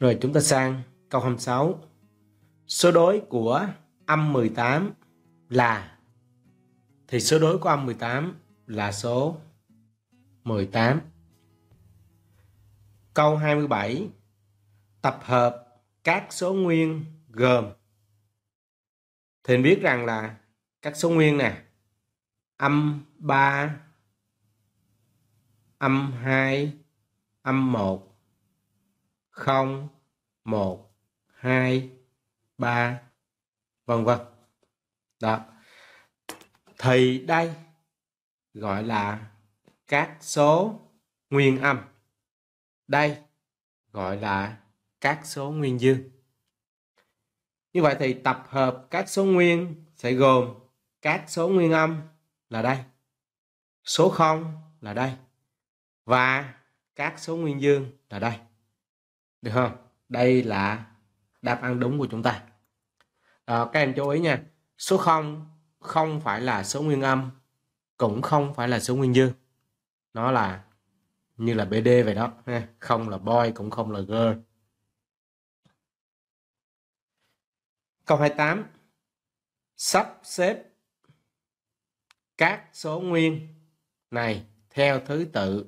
Rồi chúng ta sang câu 26. Số đối của âm 18 là thì số đối của âm 18 là số 18. Câu 27. Tập hợp các số nguyên gồm thì mình biết rằng là các số nguyên nè âm 3 âm 2 âm 1 0, 1, 2, 3, vân vân. Đó. Thì đây gọi là các số nguyên âm. Đây gọi là các số nguyên dương. Như vậy thì tập hợp các số nguyên sẽ gồm các số nguyên âm là đây, số 0 là đây và các số nguyên dương là đây được không đây là đáp án đúng của chúng ta à, các em chú ý nha số 0 không phải là số nguyên âm cũng không phải là số nguyên dương nó là như là bd vậy đó không là boy cũng không là girl câu 28 sắp xếp các số nguyên này theo thứ tự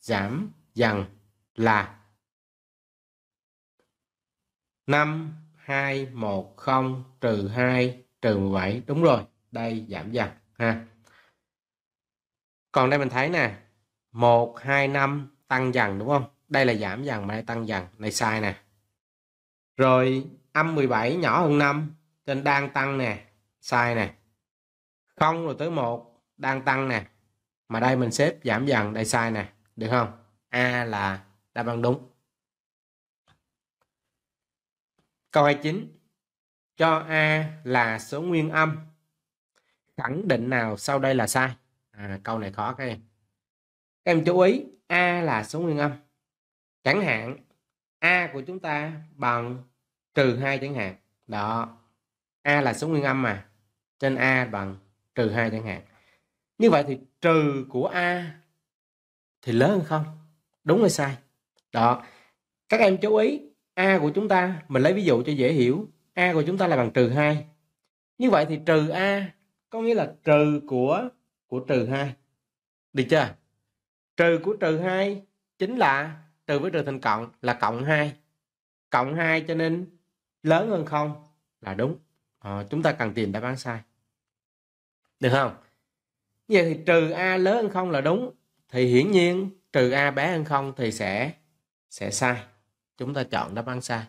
giảm dần là 5, 2, 1, 0, trừ 2, trừ 17. Đúng rồi, đây giảm dần ha. Còn đây mình thấy nè, 1, 2, 5 tăng dần đúng không? Đây là giảm dần mà đây tăng dần, này sai nè. Rồi âm 17 nhỏ hơn 5, trên đang tăng nè, sai nè. không rồi tới 1, đang tăng nè. Mà đây mình xếp giảm dần, đây sai nè, được không? A là đáp án đúng. Câu 29. Cho A là số nguyên âm. Khẳng định nào sau đây là sai? À, câu này khó các em. Các em chú ý, A là số nguyên âm. Chẳng hạn, A của chúng ta bằng trừ 2 chẳng hạn. Đó, A là số nguyên âm mà. Trên A bằng trừ 2 chẳng hạn. Như vậy thì trừ của A thì lớn hơn không? Đúng hay sai? Đó, các em chú ý a của chúng ta mình lấy ví dụ cho dễ hiểu a của chúng ta là bằng trừ 2 như vậy thì trừ a có nghĩa là trừ của của trừ 2 được chưa trừ của trừ 2 chính là trừ với trừ thành cộng là cộng 2 cộng 2 cho nên lớn hơn không là đúng à, chúng ta cần tìm đáp án sai được không như vậy thì trừ a lớn hơn không là đúng thì hiển nhiên trừ a bé hơn không thì sẽ sẽ sai chúng ta chọn đáp án sai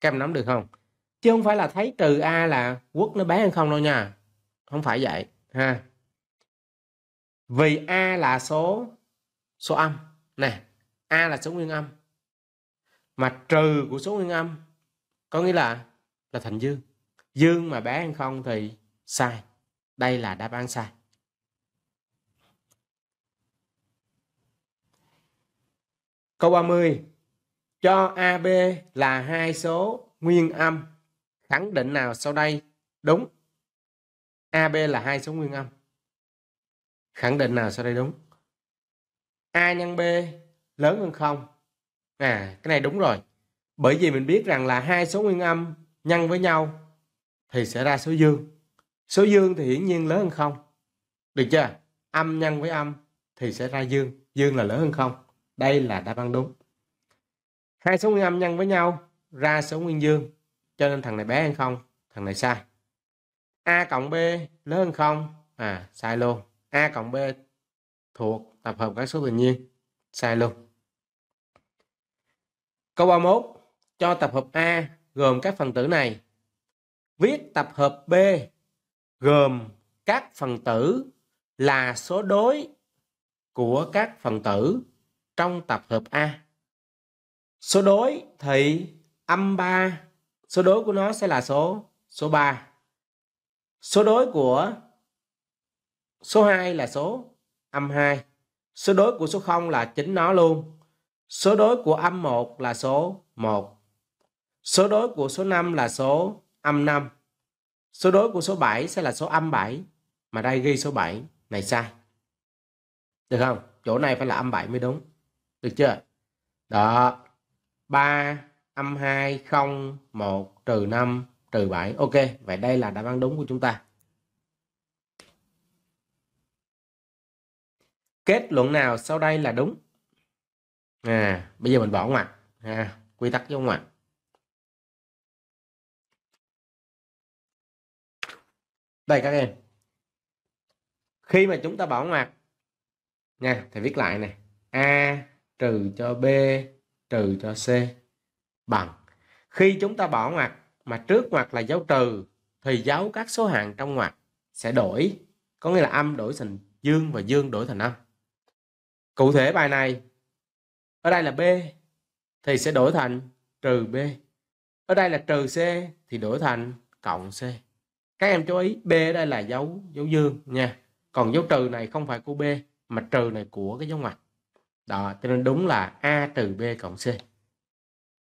các em nắm được không chứ không phải là thấy trừ a là quốc nó bé hơn không đâu nha không phải vậy ha vì a là số số âm nè a là số nguyên âm mà trừ của số nguyên âm có nghĩa là là thành dương dương mà bé hơn không thì sai đây là đáp án sai câu 30 cho AB là hai số nguyên âm. Khẳng định nào sau đây đúng? AB là hai số nguyên âm. Khẳng định nào sau đây đúng? A nhân B lớn hơn không À, cái này đúng rồi. Bởi vì mình biết rằng là hai số nguyên âm nhân với nhau thì sẽ ra số dương. Số dương thì hiển nhiên lớn hơn không Được chưa? Âm nhân với âm thì sẽ ra dương. Dương là lớn hơn không Đây là đáp án đúng hai số nguyên âm nhân với nhau ra số nguyên dương cho nên thằng này bé hơn không thằng này sai a cộng b lớn hơn không à sai luôn a cộng b thuộc tập hợp các số tự nhiên sai luôn câu 31 cho tập hợp a gồm các phần tử này viết tập hợp b gồm các phần tử là số đối của các phần tử trong tập hợp a số đối thì âm 3 số đối của nó sẽ là số số 3 số đối của số 2 là số âm 2 số đối của số 0 là chính nó luôn số đối của âm 1 là số 1 số đối của số 5 là số âm 5 số đối của số 7 sẽ là số âm 7 mà đây ghi số 7 này sai được không chỗ này phải là âm 7 mới đúng được chưa đó 3 âm 2 0 1 trừ 5 trừ 7 ok vậy đây là đáp án đúng của chúng ta kết luận nào sau đây là đúng à bây giờ mình bỏ ngoặc à, quy tắc vô ngoặc đây các em khi mà chúng ta bỏ ngoặc nha thì viết lại này a trừ cho b trừ cho C bằng. Khi chúng ta bỏ ngoặc mà trước ngoặc là dấu trừ thì dấu các số hạng trong ngoặc sẽ đổi, có nghĩa là âm đổi thành dương và dương đổi thành âm. Cụ thể bài này ở đây là B thì sẽ đổi thành trừ B. Ở đây là trừ C thì đổi thành cộng C. Các em chú ý B ở đây là dấu dấu dương nha. Còn dấu trừ này không phải của B mà trừ này của cái dấu ngoặc đó cho nên đúng là a trừ b cộng c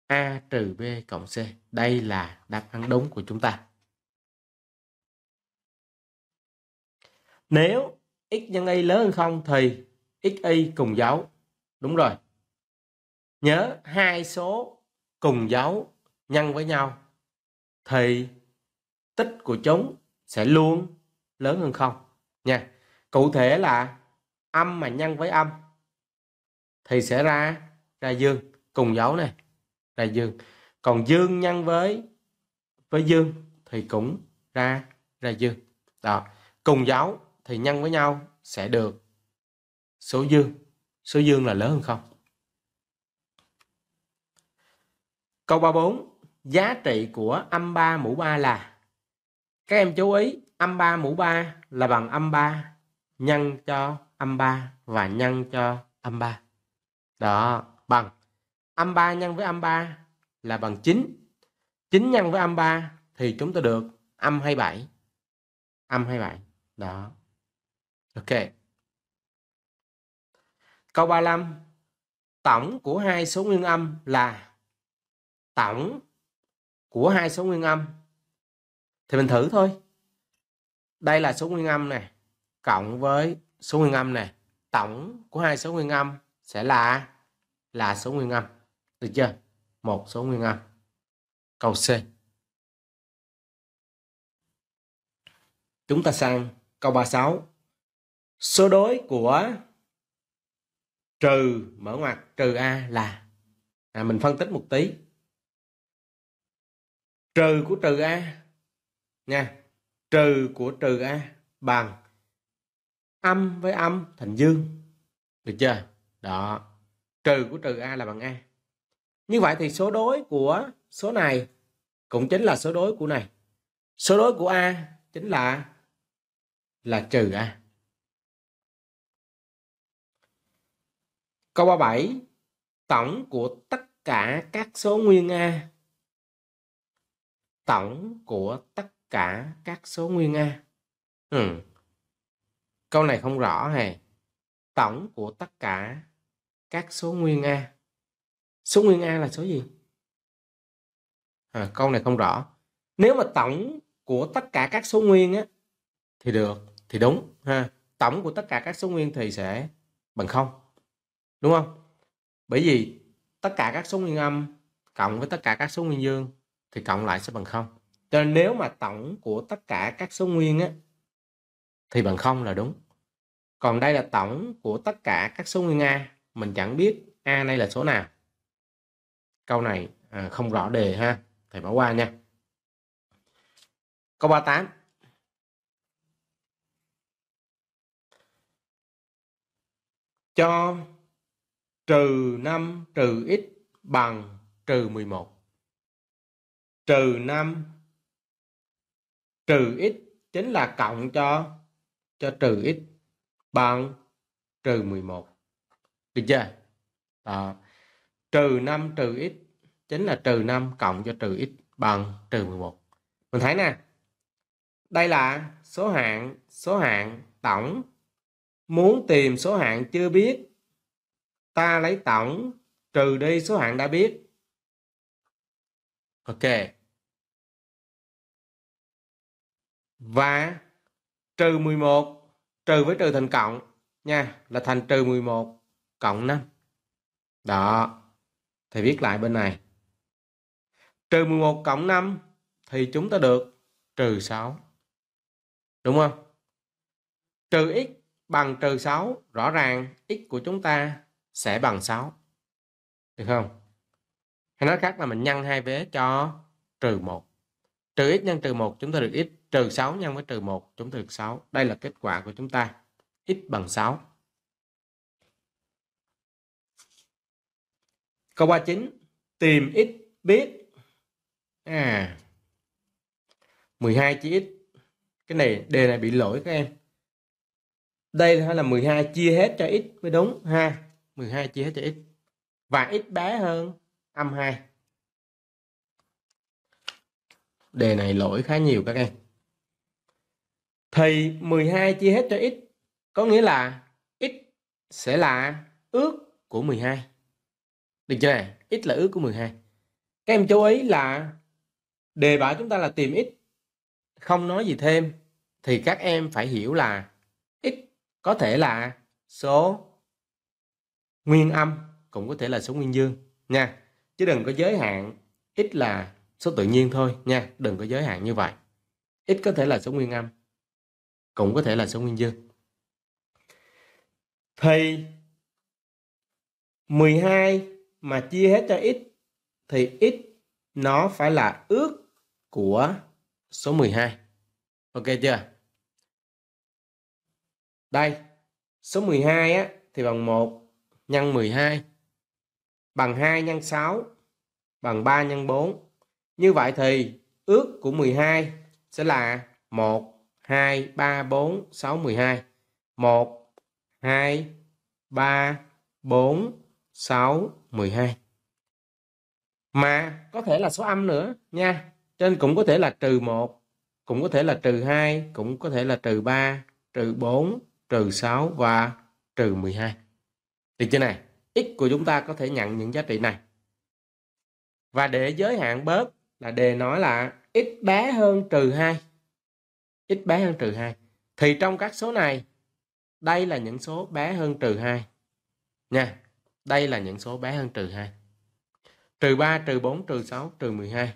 a trừ b cộng c đây là đáp án đúng của chúng ta nếu x nhân y lớn hơn không thì x y cùng dấu đúng rồi nhớ hai số cùng dấu nhân với nhau thì tích của chúng sẽ luôn lớn hơn không nha cụ thể là âm mà nhân với âm thì sẽ ra ra dương cùng dấu này ra dương còn dương nhân với với dương thì cũng ra ra dương đó cùng dấu thì nhân với nhau sẽ được số dương số dương là lớn hơn không câu 34 giá trị của âm 3 mũ 3 là các em chú ý âm 3 mũ 3 là bằng âm 3 nhân cho âm 3 và nhân cho âm 3 đó bằng âm 3 nhân với âm 3 là bằng 9 9 nhân với âm 3 thì chúng ta được âm 27 âm 27 đó ok câu 35 tổng của hai số nguyên âm là tổng của hai số nguyên âm thì mình thử thôi đây là số nguyên âm này cộng với số nguyên âm này tổng của hai số nguyên âm sẽ là là số nguyên âm được chưa một số nguyên âm câu C chúng ta sang câu 36 số đối của trừ mở ngoặc trừ a là à, mình phân tích một tí trừ của trừ a nha trừ của trừ a bằng âm với âm thành dương được chưa đó trừ của trừ a là bằng a như vậy thì số đối của số này cũng chính là số đối của này số đối của a chính là là trừ a câu 37 tổng của tất cả các số nguyên a tổng của tất cả các số nguyên a ừ. câu này không rõ hề tổng của tất cả các số nguyên A. Số nguyên A là số gì? À, câu này không rõ. Nếu mà tổng của tất cả các số nguyên á thì được, thì đúng ha. Tổng của tất cả các số nguyên thì sẽ bằng không Đúng không? Bởi vì tất cả các số nguyên âm cộng với tất cả các số nguyên dương thì cộng lại sẽ bằng không Cho nên nếu mà tổng của tất cả các số nguyên á thì bằng không là đúng. Còn đây là tổng của tất cả các số nguyên A mình chẳng biết a này là số nào câu này à, không rõ đề ha thầy bỏ qua nha câu 38 cho trừ 5 trừ x bằng trừ 11 trừ 5 trừ x chính là cộng cho cho trừ x bằng trừ 11 được chưa? Đó. Trừ 5 trừ x chính là trừ 5 cộng cho trừ x bằng trừ 11. Mình thấy nè. Đây là số hạng, số hạng tổng. Muốn tìm số hạng chưa biết, ta lấy tổng trừ đi số hạng đã biết. Ok. Và trừ 11 trừ với trừ thành cộng nha, là thành trừ 11 cộng 5. Đó. Thầy viết lại bên này. Trừ 11 cộng 5 thì chúng ta được trừ 6. Đúng không? Trừ x bằng trừ 6, rõ ràng x của chúng ta sẽ bằng 6. Được không? Hay nói khác là mình nhân hai vế cho trừ 1. Trừ x nhân trừ 1 chúng ta được x, trừ 6 nhân với trừ 1 chúng ta được 6. Đây là kết quả của chúng ta. x bằng 6. Câu 39 tìm x biết à 12 chia x cái này đề này bị lỗi các em đây hay là 12 chia hết cho x mới đúng ha 12 chia hết cho x và x bé hơn âm 2 đề này lỗi khá nhiều các em thì 12 chia hết cho x có nghĩa là x sẽ là ước của 12 được chưa? X là ước của 12. Các em chú ý là đề bảo chúng ta là tìm x không nói gì thêm thì các em phải hiểu là x có thể là số nguyên âm cũng có thể là số nguyên dương nha chứ đừng có giới hạn x là số tự nhiên thôi nha đừng có giới hạn như vậy x có thể là số nguyên âm cũng có thể là số nguyên dương thì 12 mà chia hết cho x thì x nó phải là ước của số 12. Ok chưa? Đây, số 12 á, thì bằng 1 nhân 12 bằng 2 nhân 6 bằng 3 nhân 4. Như vậy thì ước của 12 sẽ là 1, 2, 3, 4, 6, 12. 1, 2, 3, 4, 6, 12. Mà có thể là số âm nữa nha. Trên cũng có thể là trừ 1, cũng có thể là trừ 2, cũng có thể là trừ 3, trừ 4, trừ 6 và trừ 12. Được chưa này? X của chúng ta có thể nhận những giá trị này. Và để giới hạn bớt là đề nói là x bé hơn trừ 2. x bé hơn trừ 2. Thì trong các số này, đây là những số bé hơn trừ 2. Nha, đây là những số bé hơn trừ 2. Trừ 3, trừ 4, trừ 6, trừ 12.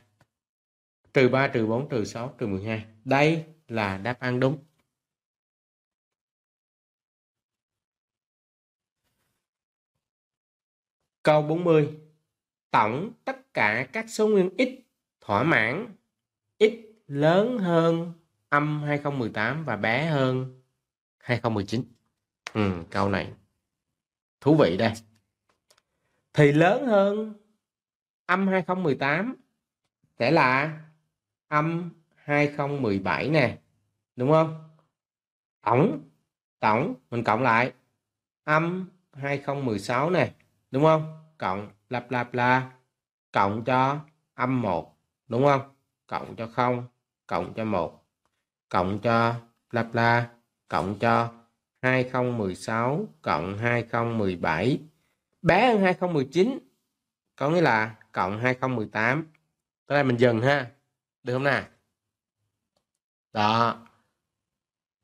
Trừ 3, trừ 4, trừ 6, trừ 12. Đây là đáp án đúng. Câu 40. Tổng tất cả các số nguyên x thỏa mãn x lớn hơn âm 2018 và bé hơn 2019. Ừ, câu này thú vị đây thì lớn hơn âm 2018 sẽ là âm 2017 nè đúng không tổng tổng mình cộng lại âm 2016 nè đúng không cộng lặp lặp là cộng cho âm 1 đúng không cộng cho 0 cộng cho 1 cộng cho lặp la cộng cho 2016 cộng 2017 bé hơn 2019 có nghĩa là cộng 2018 tới đây mình dừng ha được không nào đó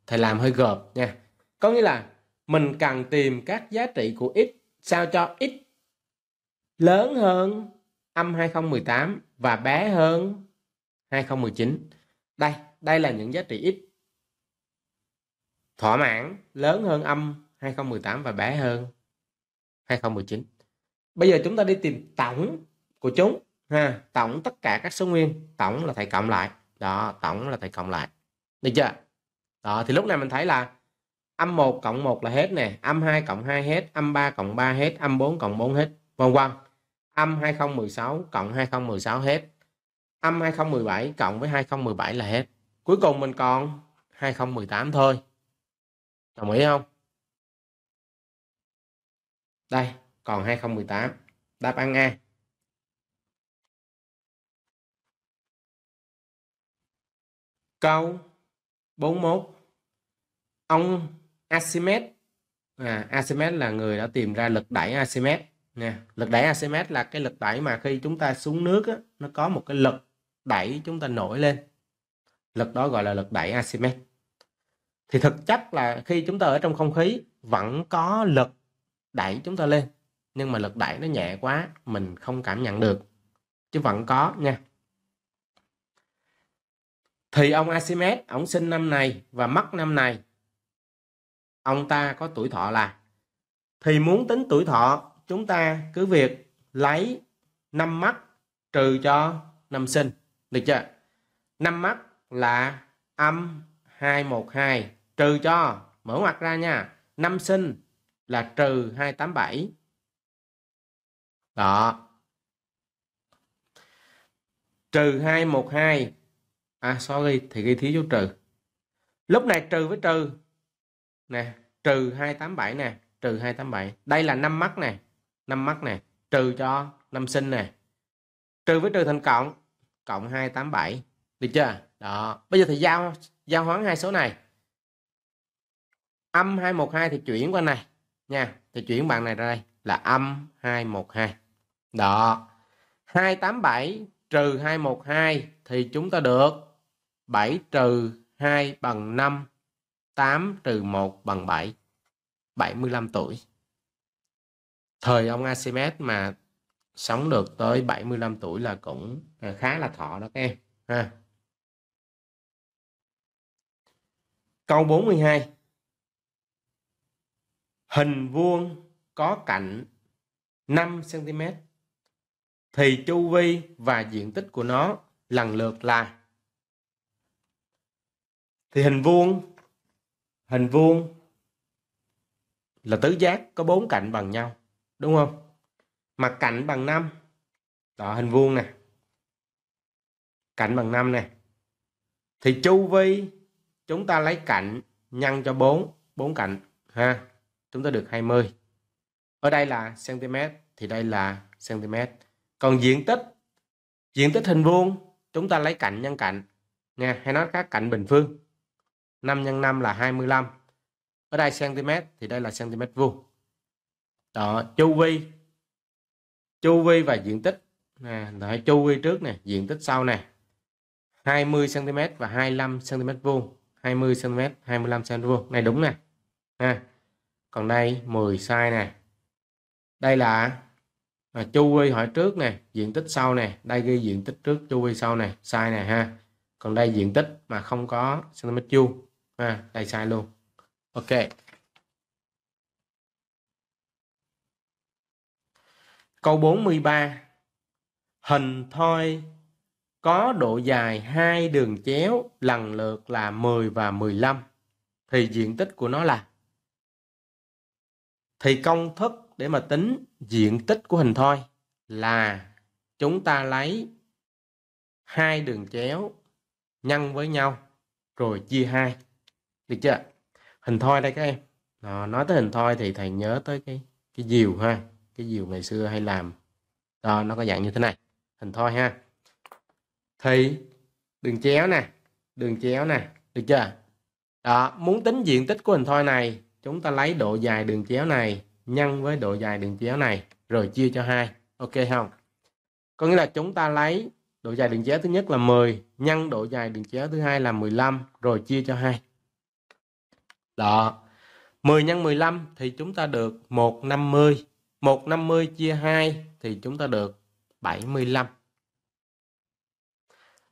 thầy làm hơi gợp nha có nghĩa là mình cần tìm các giá trị của x sao cho x lớn hơn âm 2018 và bé hơn 2019 đây đây là những giá trị x thỏa mãn lớn hơn âm 2018 và bé hơn 2019 bây giờ chúng ta đi tìm tổng của chúng ha tổng tất cả các số nguyên tổng là thầy cộng lại đó tổng là thầy cộng lại được chưa đó thì lúc này mình thấy là âm 1 cộng 1 là hết nè âm 2 cộng 2 hết âm 3 cộng 3 hết âm 4 cộng 4 hết vân vân âm 2016 cộng 2016 hết âm 2017 cộng với 2017 là hết cuối cùng mình còn 2018 thôi đồng ý không đây còn 2018 đáp án A câu 41 ông Archimedes à, Archimedes là người đã tìm ra lực đẩy Archimedes nha lực đẩy Archimedes là cái lực đẩy mà khi chúng ta xuống nước á, nó có một cái lực đẩy chúng ta nổi lên lực đó gọi là lực đẩy Archimedes thì thực chất là khi chúng ta ở trong không khí vẫn có lực đẩy chúng ta lên nhưng mà lực đẩy nó nhẹ quá mình không cảm nhận được chứ vẫn có nha thì ông Archimedes ông sinh năm này và mất năm này ông ta có tuổi thọ là thì muốn tính tuổi thọ chúng ta cứ việc lấy năm mất trừ cho năm sinh được chưa năm mất là âm 212 trừ cho mở ngoặc ra nha năm sinh là trừ 287 đó trừ 212 à sorry thì ghi thiếu dấu trừ lúc này trừ với trừ nè trừ 287 nè trừ 287 đây là năm mắt nè năm mắt nè trừ cho năm sinh nè trừ với trừ thành cộng cộng 287 được chưa đó bây giờ thì giao giao hoán hai số này âm 212 thì chuyển qua này nha thì chuyển bạn này ra đây là âm 212 đó 287 trừ 212 thì chúng ta được 7 trừ 2 bằng 5 8 trừ 1 bằng 7 75 tuổi thời ông Archimedes mà sống được tới 75 tuổi là cũng à, khá là thọ đó các em ha câu 42 hình vuông có cạnh 5 cm thì chu vi và diện tích của nó lần lượt là thì hình vuông hình vuông là tứ giác có bốn cạnh bằng nhau đúng không mặt cạnh bằng 5 đó hình vuông nè cạnh bằng 5 nè thì chu vi chúng ta lấy cạnh nhân cho 4 bốn cạnh ha chúng ta được 20 ở đây là cm thì đây là cm còn diện tích diện tích hình vuông chúng ta lấy cạnh nhân cạnh nha hay nói các cạnh bình phương 5 nhân 5 là 25 ở đây cm thì đây là cm vuông đó chu vi chu vi và diện tích nè đợi chu vi trước nè diện tích sau nè 20 cm và 25 cm vuông 20 cm 25 cm vuông này đúng nè ha còn đây 10 size này đây là à, chu vi hỏi trước nè diện tích sau nè đây ghi diện tích trước chu vi sau này size này ha còn đây diện tích mà không có cm chu ha đây sai luôn ok câu 43 hình thoi có độ dài hai đường chéo lần lượt là 10 và 15 thì diện tích của nó là thì công thức để mà tính diện tích của hình thoi là chúng ta lấy hai đường chéo nhân với nhau rồi chia hai được chưa hình thoi đây các em Đó, nói tới hình thoi thì thầy nhớ tới cái cái diều ha cái diều ngày xưa hay làm Đó, nó có dạng như thế này hình thoi ha thì đường chéo nè đường chéo nè được chưa đó muốn tính diện tích của hình thoi này chúng ta lấy độ dài đường chéo này nhân với độ dài đường chéo này rồi chia cho hai ok không có nghĩa là chúng ta lấy độ dài đường chéo thứ nhất là 10 nhân độ dài đường chéo thứ hai là 15 rồi chia cho hai đó 10 nhân 15 thì chúng ta được 150 150 chia 2 thì chúng ta được 75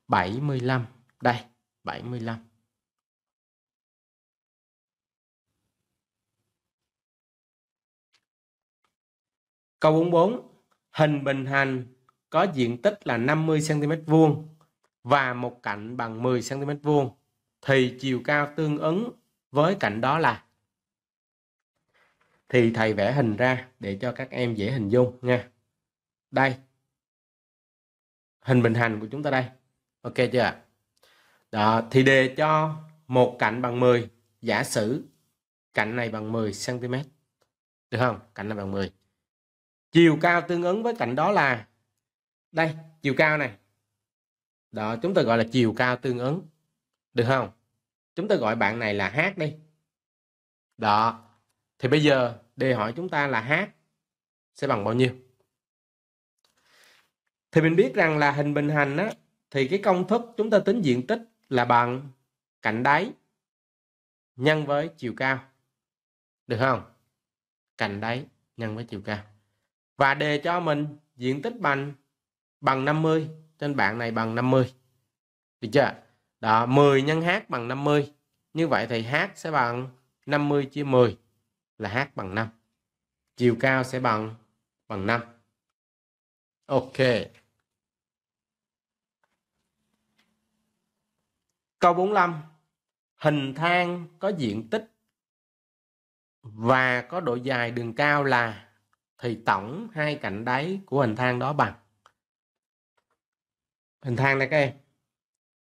75 đây 75 Câu 44. Hình bình hành có diện tích là 50 cm vuông và một cạnh bằng 10 cm vuông thì chiều cao tương ứng với cạnh đó là thì thầy vẽ hình ra để cho các em dễ hình dung nha. Đây. Hình bình hành của chúng ta đây. Ok chưa Đó, thì đề cho một cạnh bằng 10, giả sử cạnh này bằng 10 cm. Được không? Cạnh này bằng 10 chiều cao tương ứng với cạnh đó là đây chiều cao này đó chúng ta gọi là chiều cao tương ứng được không chúng ta gọi bạn này là h đi đó thì bây giờ đề hỏi chúng ta là h sẽ bằng bao nhiêu thì mình biết rằng là hình bình hành á thì cái công thức chúng ta tính diện tích là bằng cạnh đáy nhân với chiều cao được không cạnh đáy nhân với chiều cao và đề cho mình diện tích bằng bằng 50 trên bảng này bằng 50 được chưa đó 10 nhân h bằng 50 như vậy thì h sẽ bằng 50 chia 10 là h bằng 5 chiều cao sẽ bằng bằng 5 ok câu 45 hình thang có diện tích và có độ dài đường cao là thì tổng hai cạnh đáy của hình thang đó bằng hình thang này các em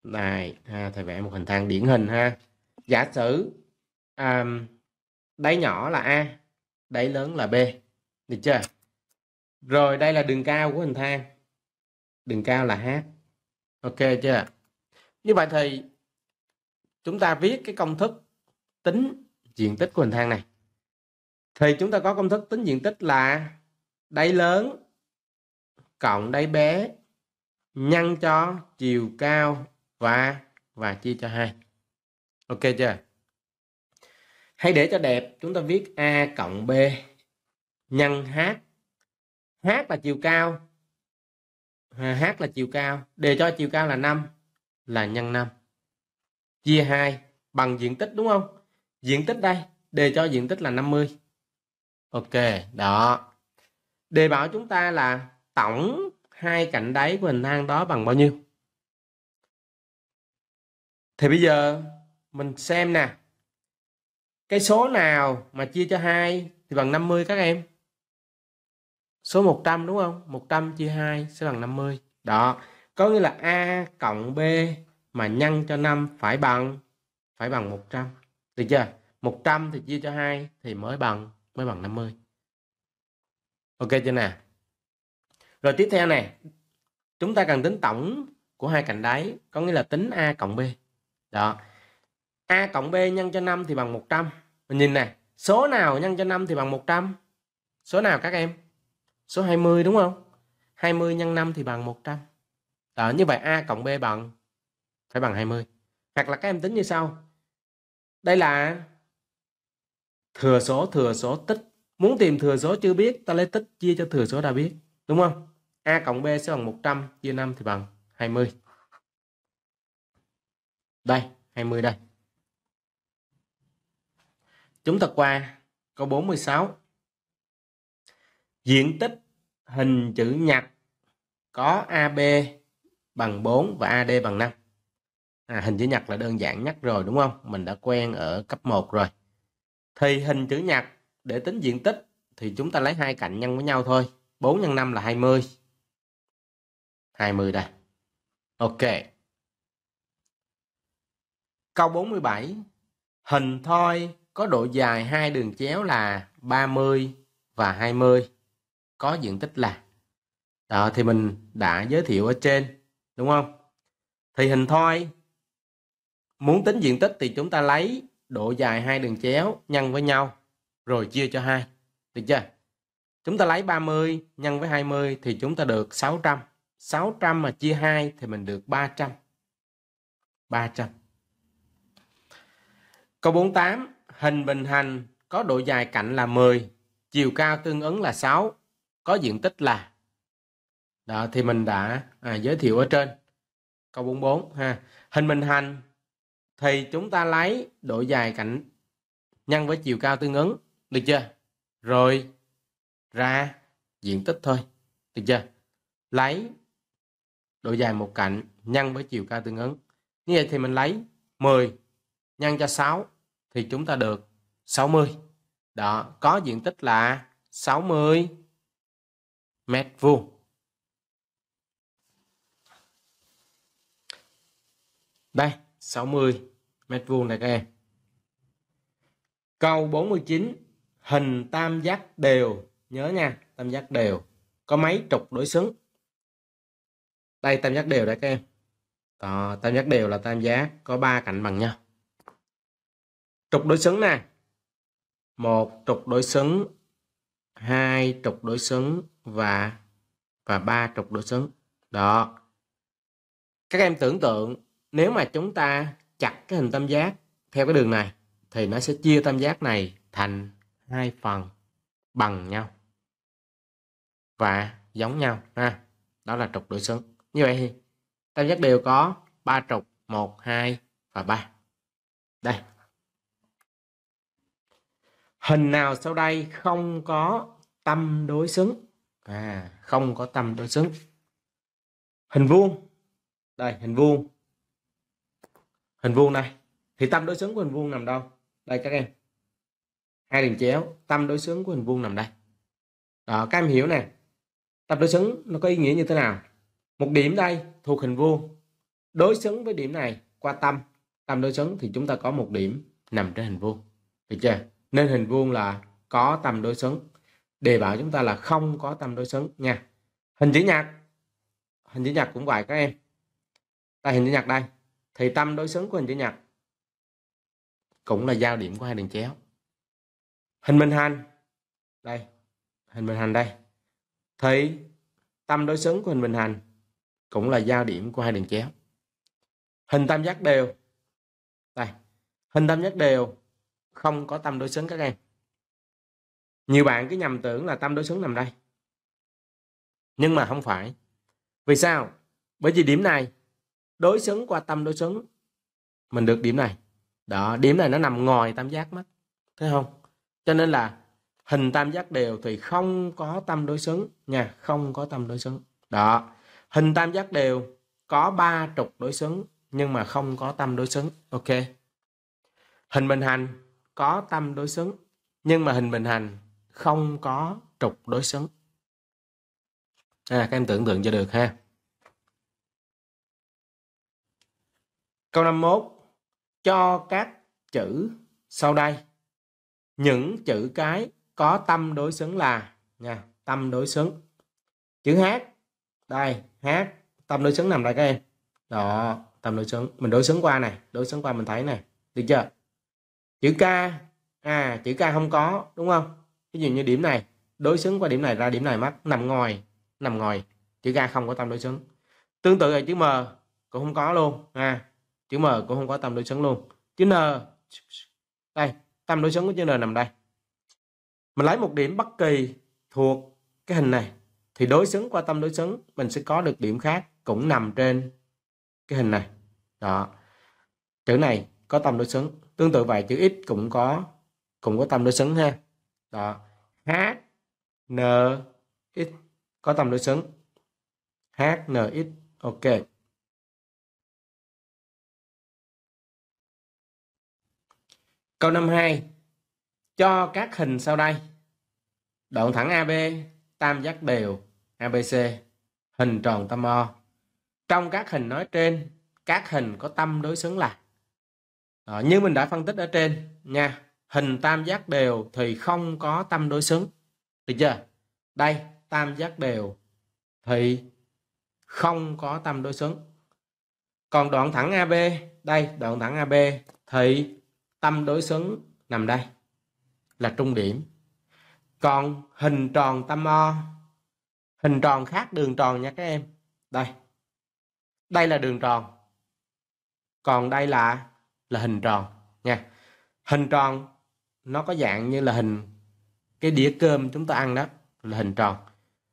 này à, thầy vẽ một hình thang điển hình ha giả sử um, đáy nhỏ là a đáy lớn là b được chưa rồi đây là đường cao của hình thang đường cao là h ok chưa như vậy thì chúng ta viết cái công thức tính diện tích của hình thang này thì chúng ta có công thức tính diện tích là đáy lớn cộng đáy bé nhân cho chiều cao và và chia cho hai ok chưa hay để cho đẹp chúng ta viết a cộng b nhân h h là chiều cao h là chiều cao đề cho chiều cao là 5 là nhân 5 chia 2 bằng diện tích đúng không diện tích đây đề cho diện tích là 50 ok đó đề bảo chúng ta là tổng hai cạnh đáy của hình thang đó bằng bao nhiêu thì bây giờ mình xem nè cái số nào mà chia cho hai thì bằng 50 các em số 100 đúng không 100 chia 2 sẽ bằng 50 đó có nghĩa là A cộng B mà nhân cho 5 phải bằng phải bằng 100 được chưa 100 thì chia cho 2 thì mới bằng mới bằng 50 ok chưa nè rồi tiếp theo này chúng ta cần tính tổng của hai cạnh đáy có nghĩa là tính a cộng b đó a cộng b nhân cho 5 thì bằng 100 mình nhìn nè số nào nhân cho 5 thì bằng 100 số nào các em số 20 đúng không 20 nhân 5 thì bằng 100 đó như vậy a cộng b bằng phải bằng 20 hoặc là các em tính như sau đây là thừa số thừa số tích muốn tìm thừa số chưa biết ta lấy tích chia cho thừa số đã biết đúng không a cộng b sẽ bằng 100 chia 5 thì bằng 20 đây 20 đây chúng ta qua câu 46 diện tích hình chữ nhật có AB bằng 4 và AD bằng 5 à, hình chữ nhật là đơn giản nhất rồi đúng không mình đã quen ở cấp 1 rồi thì hình chữ nhật để tính diện tích thì chúng ta lấy hai cạnh nhân với nhau thôi. 4 nhân 5 là 20. 20 đây. Ok. Câu 47. Hình thoi có độ dài hai đường chéo là 30 và 20. Có diện tích là. Đó thì mình đã giới thiệu ở trên, đúng không? Thì hình thoi muốn tính diện tích thì chúng ta lấy độ dài hai đường chéo nhân với nhau rồi chia cho hai được chưa chúng ta lấy 30 nhân với 20 thì chúng ta được 600 600 mà chia 2 thì mình được 300 300 câu 48 hình bình hành có độ dài cạnh là 10 chiều cao tương ứng là 6 có diện tích là đó thì mình đã à, giới thiệu ở trên câu 44 ha hình bình hành thì chúng ta lấy độ dài cạnh nhân với chiều cao tương ứng. Được chưa? Rồi ra diện tích thôi. Được chưa? Lấy độ dài một cạnh nhân với chiều cao tương ứng. Như vậy thì mình lấy 10 nhân cho 6 thì chúng ta được 60. Đó, có diện tích là 60 mét vuông. Đây, 60 mét vuông này các em. Câu 49, hình tam giác đều, nhớ nha, tam giác đều có mấy trục đối xứng. Đây tam giác đều đấy các em. Đó, tam giác đều là tam giác có ba cạnh bằng nhau. Trục đối xứng nè. Một trục đối xứng, hai trục đối xứng và và ba trục đối xứng. Đó. Các em tưởng tượng nếu mà chúng ta chặt cái hình tam giác theo cái đường này thì nó sẽ chia tam giác này thành hai phần bằng nhau và giống nhau ha đó là trục đối xứng như vậy thì tam giác đều có ba trục một hai và ba đây hình nào sau đây không có tâm đối xứng à không có tâm đối xứng hình vuông đây hình vuông hình vuông này thì tâm đối xứng của hình vuông nằm đâu đây các em hai điểm chéo tâm đối xứng của hình vuông nằm đây đó các em hiểu nè tâm đối xứng nó có ý nghĩa như thế nào một điểm đây thuộc hình vuông đối xứng với điểm này qua tâm tâm đối xứng thì chúng ta có một điểm nằm trên hình vuông được chưa nên hình vuông là có tâm đối xứng đề bảo chúng ta là không có tâm đối xứng nha hình chữ nhật hình chữ nhật cũng vậy các em tại hình chữ nhật đây thì tâm đối xứng của hình chữ nhật cũng là giao điểm của hai đường chéo hình minh hành đây hình minh hành đây thì tâm đối xứng của hình bình hành cũng là giao điểm của hai đường chéo hình tam giác đều đây hình tam giác đều không có tâm đối xứng các em nhiều bạn cứ nhầm tưởng là tâm đối xứng nằm đây nhưng mà không phải vì sao bởi vì điểm này đối xứng qua tâm đối xứng mình được điểm này đó điểm này nó nằm ngoài tam giác mất thấy không cho nên là hình tam giác đều thì không có tâm đối xứng nha không có tâm đối xứng đó hình tam giác đều có ba trục đối xứng nhưng mà không có tâm đối xứng ok hình bình hành có tâm đối xứng nhưng mà hình bình hành không có trục đối xứng à các em tưởng tượng cho được ha Câu 51. Cho các chữ sau đây. Những chữ cái có tâm đối xứng là nha, tâm đối xứng. Chữ hát. Đây, hát. Tâm đối xứng nằm đây các em. Đó, tâm đối xứng. Mình đối xứng qua này, đối xứng qua mình thấy này. Được chưa? Chữ K. À, chữ K không có, đúng không? Ví dụ như điểm này, đối xứng qua điểm này ra điểm này mắt nằm ngoài, nằm ngoài. Chữ K không có tâm đối xứng. Tương tự là chữ M cũng không có luôn. À, chữ m cũng không có tâm đối xứng luôn chữ n đây tâm đối xứng của chữ n nằm đây mình lấy một điểm bất kỳ thuộc cái hình này thì đối xứng qua tâm đối xứng mình sẽ có được điểm khác cũng nằm trên cái hình này đó chữ này có tâm đối xứng tương tự vậy chữ x cũng có cũng có tâm đối xứng ha đó h n x có tâm đối xứng h n x ok Câu 52. Cho các hình sau đây. Đoạn thẳng AB, tam giác đều ABC, hình tròn tâm O. Trong các hình nói trên, các hình có tâm đối xứng là Đó, như mình đã phân tích ở trên nha, hình tam giác đều thì không có tâm đối xứng. Được chưa? Đây, tam giác đều thì không có tâm đối xứng. Còn đoạn thẳng AB, đây đoạn thẳng AB thì tâm đối xứng nằm đây là trung điểm còn hình tròn tâm o hình tròn khác đường tròn nha các em đây đây là đường tròn còn đây là là hình tròn nha hình tròn nó có dạng như là hình cái đĩa cơm chúng ta ăn đó là hình tròn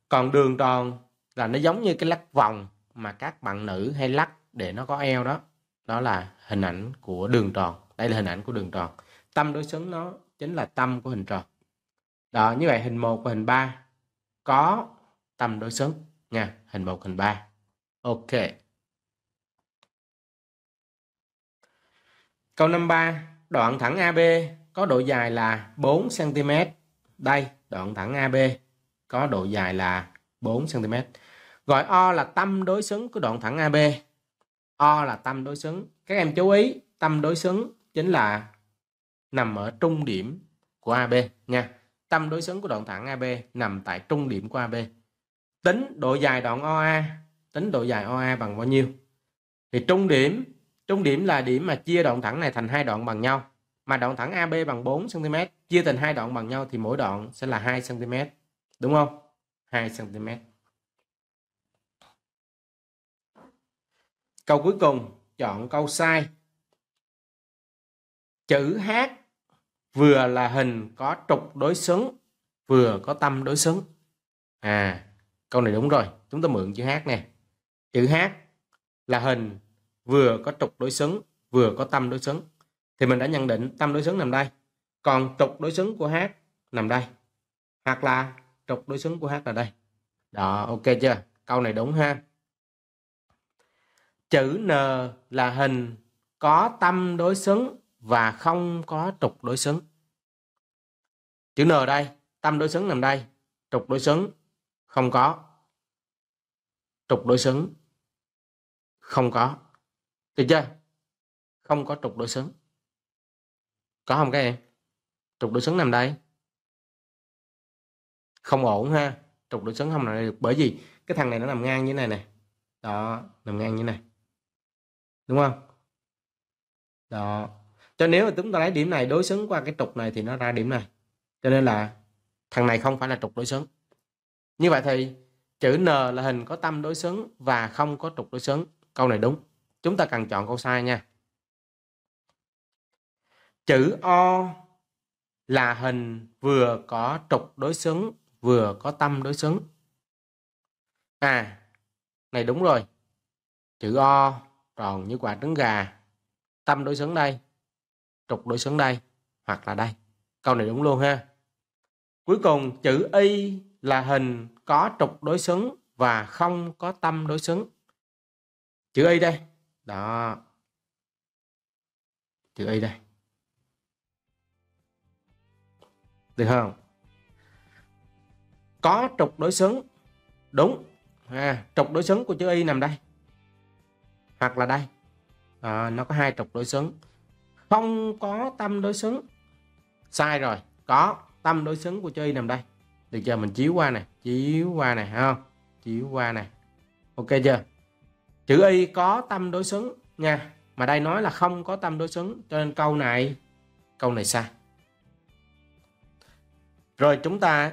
còn đường tròn là nó giống như cái lắc vòng mà các bạn nữ hay lắc để nó có eo đó đó là hình ảnh của đường tròn đây là hình ảnh của đường tròn tâm đối xứng nó chính là tâm của hình tròn đó như vậy hình 1 và hình 3 có tâm đối xứng nha hình 1 hình 3 ok câu 53 đoạn thẳng AB có độ dài là 4 cm đây đoạn thẳng AB có độ dài là 4 cm gọi O là tâm đối xứng của đoạn thẳng AB O là tâm đối xứng các em chú ý tâm đối xứng chính là nằm ở trung điểm của AB nha. Tâm đối xứng của đoạn thẳng AB nằm tại trung điểm của AB. Tính độ dài đoạn OA, tính độ dài OA bằng bao nhiêu? Thì trung điểm, trung điểm là điểm mà chia đoạn thẳng này thành hai đoạn bằng nhau, mà đoạn thẳng AB bằng 4 cm, chia thành hai đoạn bằng nhau thì mỗi đoạn sẽ là 2 cm. Đúng không? 2 cm. Câu cuối cùng, chọn câu sai chữ hát vừa là hình có trục đối xứng vừa có tâm đối xứng à câu này đúng rồi chúng ta mượn chữ hát nè chữ hát là hình vừa có trục đối xứng vừa có tâm đối xứng thì mình đã nhận định tâm đối xứng nằm đây còn trục đối xứng của hát nằm đây hoặc là trục đối xứng của hát là đây đó ok chưa câu này đúng ha chữ n là hình có tâm đối xứng và không có trục đối xứng. Chữ N đây, tâm đối xứng nằm đây, trục đối xứng không có. Trục đối xứng không có. Được chưa? Không có trục đối xứng. Có không các em? Trục đối xứng nằm đây. Không ổn ha. Trục đối xứng không nằm đây được bởi vì cái thằng này nó nằm ngang như này nè. Đó, nằm ngang như này. Đúng không? Đó, cho nếu mà chúng ta lấy điểm này đối xứng qua cái trục này thì nó ra điểm này cho nên là thằng này không phải là trục đối xứng như vậy thì chữ n là hình có tâm đối xứng và không có trục đối xứng câu này đúng chúng ta cần chọn câu sai nha chữ o là hình vừa có trục đối xứng vừa có tâm đối xứng à này đúng rồi chữ o tròn như quả trứng gà tâm đối xứng đây trục đối xứng đây hoặc là đây. Câu này đúng luôn ha. Cuối cùng chữ y là hình có trục đối xứng và không có tâm đối xứng. Chữ y đây. Đó. Chữ y đây. Được không? Có trục đối xứng. Đúng. À, trục đối xứng của chữ y nằm đây. Hoặc là đây. À, nó có hai trục đối xứng không có tâm đối xứng sai rồi có tâm đối xứng của chơi nằm đây được chưa mình chiếu qua này chiếu qua này không chiếu qua này ok chưa chữ y có tâm đối xứng nha mà đây nói là không có tâm đối xứng cho nên câu này câu này sai rồi chúng ta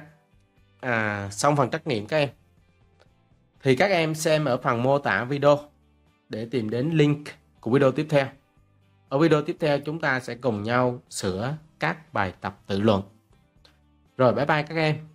à, xong phần trắc nghiệm các em thì các em xem ở phần mô tả video để tìm đến link của video tiếp theo ở video tiếp theo chúng ta sẽ cùng nhau sửa các bài tập tự luận. Rồi bye bye các em.